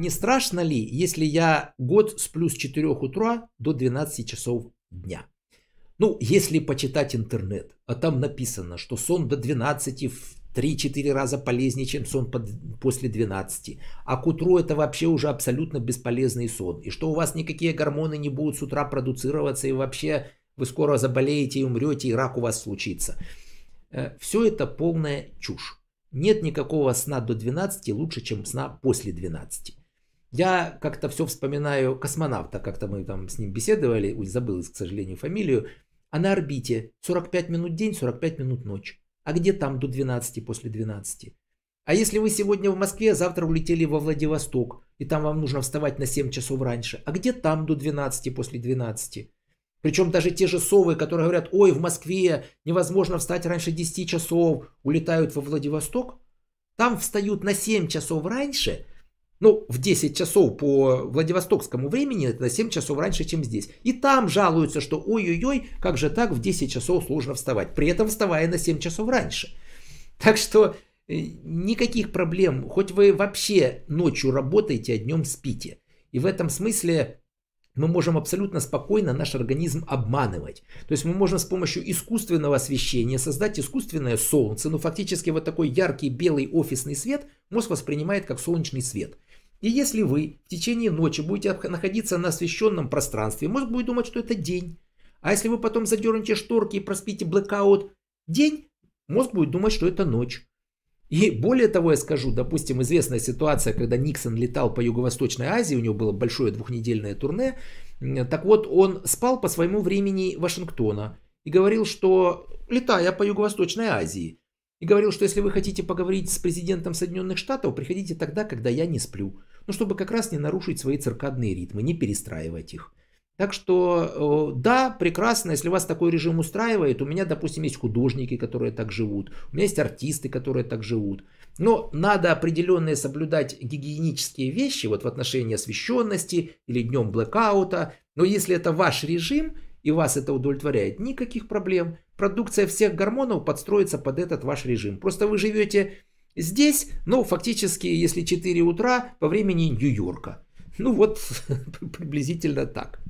не страшно ли, если я год с плюс 4 утра до 12 часов дня? Ну, если почитать интернет, а там написано, что сон до 12 в 3-4 раза полезнее, чем сон под, после 12. А к утру это вообще уже абсолютно бесполезный сон. И что у вас никакие гормоны не будут с утра продуцироваться, и вообще вы скоро заболеете и умрете, и рак у вас случится. Э, Все это полная чушь. Нет никакого сна до 12 лучше, чем сна после 12. Я как-то все вспоминаю космонавта, как-то мы там с ним беседовали, ой, забыл, к сожалению, фамилию, а на орбите 45 минут день, 45 минут ночь. А где там до 12, после 12? А если вы сегодня в Москве, а завтра улетели во Владивосток, и там вам нужно вставать на 7 часов раньше, а где там до 12, после 12? Причем даже те же совы, которые говорят, ой, в Москве невозможно встать раньше 10 часов, улетают во Владивосток, там встают на 7 часов раньше – ну, в 10 часов по владивостокскому времени, это 7 часов раньше, чем здесь. И там жалуются, что ой-ой-ой, как же так, в 10 часов сложно вставать. При этом вставая на 7 часов раньше. Так что э, никаких проблем, хоть вы вообще ночью работаете, а днем спите. И в этом смысле мы можем абсолютно спокойно наш организм обманывать. То есть мы можем с помощью искусственного освещения создать искусственное солнце, но ну, фактически вот такой яркий белый офисный свет мозг воспринимает как солнечный свет – и если вы в течение ночи будете находиться на освещенном пространстве, мозг будет думать, что это день. А если вы потом задернете шторки и проспите блэкаут день, мозг будет думать, что это ночь. И более того, я скажу, допустим, известная ситуация, когда Никсон летал по Юго-Восточной Азии, у него было большое двухнедельное турне, так вот он спал по своему времени Вашингтона и говорил, что летая по Юго-Восточной Азии, и говорил, что если вы хотите поговорить с президентом Соединенных Штатов, приходите тогда, когда я не сплю ну, чтобы как раз не нарушить свои циркадные ритмы, не перестраивать их. Так что, э, да, прекрасно, если вас такой режим устраивает. У меня, допустим, есть художники, которые так живут. У меня есть артисты, которые так живут. Но надо определенные соблюдать гигиенические вещи вот в отношении освещенности или днем блэкаута. Но если это ваш режим и вас это удовлетворяет, никаких проблем. Продукция всех гормонов подстроится под этот ваш режим. Просто вы живете Здесь, ну, фактически, если 4 утра, по времени Нью-Йорка. Ну вот, приблизительно так.